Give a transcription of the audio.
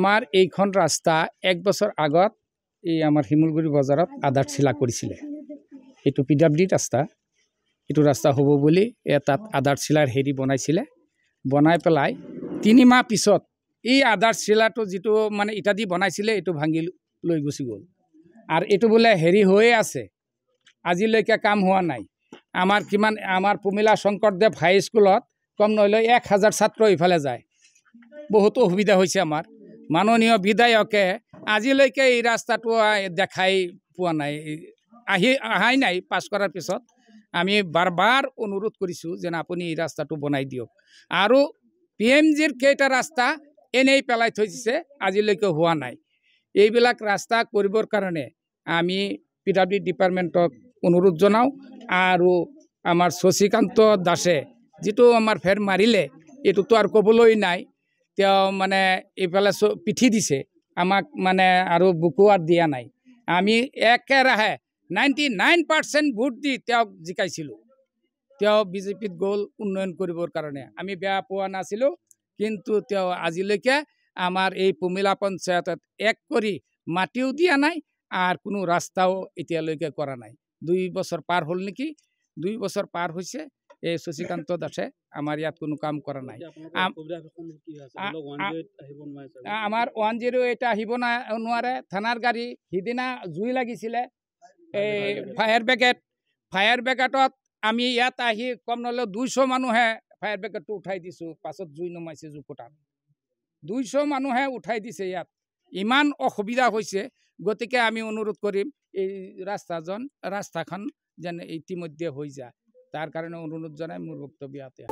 আমাৰ এইখন ৰাস্তা এক বছৰ আগত এই আমাৰ শিমলগুৰি বজাৰত আধাৰশিলা কৰিছিলে এইটো পি ডাব্লিউ ৰাস্তা এইটো ৰাস্তা হ'ব বুলি তাত আধাৰশিলাৰ হেৰি বনাইছিলে বনাই পেলাই তিনিমাহ পিছত এই আধাৰশিলাটো যিটো মানে ইত্যাদি বনাইছিলে এইটো ভাঙি লৈ গুচি গ'ল আৰু এইটো বোলে হেৰি হৈয়ে আছে আজিলৈকে কাম হোৱা নাই আমাৰ কিমান আমাৰ পুমিলা শংকৰদেৱ হাইস্কুলত কম নহ'লে এক হাজাৰ ছাত্ৰ ইফালে যায় বহুতো অসুবিধা হৈছে আমাৰ মাননীয় বিধায়কে আজিলৈকে এই ৰাস্তাটো দেখাই পোৱা নাই আহি অহাই নাই পাছ কৰাৰ পিছত আমি বাৰ বাৰ অনুৰোধ কৰিছোঁ যেন আপুনি এই ৰাস্তাটো বনাই দিয়ক আৰু পি এম জিৰ কেইটা ৰাস্তা এনেই পেলাই থৈ দিছে আজিলৈকে হোৱা নাই এইবিলাক ৰাস্তা কৰিবৰ কাৰণে আমি পি ডাব্লিউ ডিপাৰ্টমেণ্টক অনুৰোধ জনাওঁ আৰু আমাৰ শশীকান্ত দাসে যিটো আমাৰ ফেৰ মাৰিলে এইটোতো আৰু ক'বলৈ নাই তেওঁ মানে এইফালে পিঠি দিছে আমাক মানে আৰু বুকুৱাত দিয়া নাই আমি একেৰাহে নাইণ্টি নাইন পাৰ্চেণ্ট ভোট দি তেওঁক জিকাইছিলোঁ তেওঁ বিজেপিত গ'ল উন্নয়ন কৰিবৰ কাৰণে আমি বেয়া পোৱা নাছিলোঁ কিন্তু তেওঁ আজিলৈকে আমাৰ এই পুমিলা পঞ্চায়তত এক কৰি মাটিও দিয়া নাই আৰু কোনো ৰাস্তাও এতিয়ালৈকে কৰা নাই দুই বছৰ পাৰ হ'ল নেকি দুই বছৰ পাৰ হৈছে এই শশীকান্ত দাসে আমাৰ ইয়াত কোনো কাম কৰা নাই আমাৰ ওৱান জিৰ' এইট আহিব নোৱাৰে থানাৰ গাড়ী সিদিনা জুই লাগিছিলে এই ফায়াৰ ব্ৰিগেড ফায়াৰ ব্ৰিগেডত আমি ইয়াত আহি কম নহ'লেও দুইশ মানুহে ফায়াৰ ব্ৰিগেডটো উঠাই দিছোঁ পাছত জুই নমাইছে জোপোটাত দুইশ মানুহে উঠাই দিছে ইয়াত ইমান অসুবিধা হৈছে গতিকে আমি অনুৰোধ কৰিম এই ৰাস্তাজন ৰাস্তাখন যেন ইতিমধ্যে হৈ যায় তার কারণে অনুরোধ জানাই মূল বক্তব্য আতে